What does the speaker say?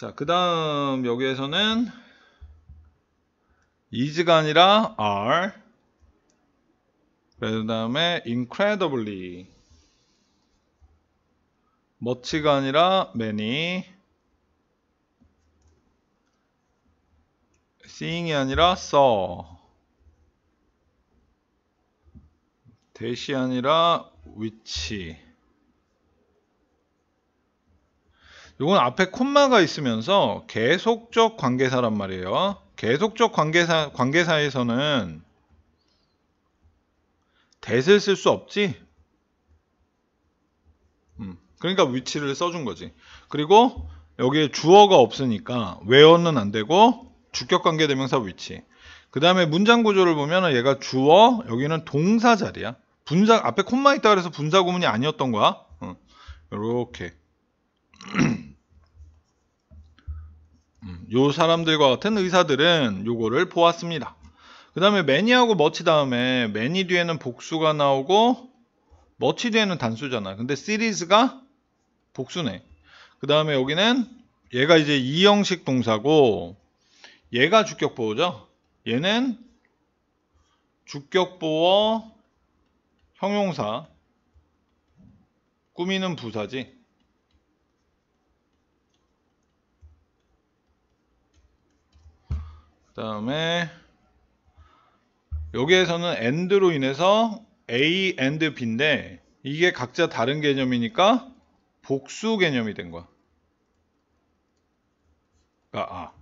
자, 그 다음 여기에서는 is가 아니라 are 그 다음에 incredibly much가 아니라 many seeing이 아니라 saw 대시 아니라 which 이건 앞에 콤마가 있으면서 계속적 관계사란 말이에요. 계속적 관계사, 관계사에서는 대을 쓸 수 없지? 음, 그러니까 위치를 써준 거지. 그리고 여기에 주어가 없으니까 외어는 안 되고 주격관계 대명사 위치. 그 다음에 문장 구조를 보면 얘가 주어, 여기는 동사 자리야. 분사, 앞에 콤마 있다 그래서 분사 구문이 아니었던 거야. 이렇게. 어, 요 사람들과 같은 의사들은 요거를 보았습니다. 그 다음에 매니하고 머치 다음에 매니 뒤에는 복수가 나오고 머치 뒤에는 단수잖아. 근데 시리즈가 복수네. 그 다음에 여기는 얘가 이제 이형식 동사고 얘가 주격보호죠. 얘는 주격보호 형용사 꾸미는 부사지. 그 다음에 여기에서는 AND로 인해서 A, AND, B인데 이게 각자 다른 개념이니까 복수 개념이 된 거야. 아, 아.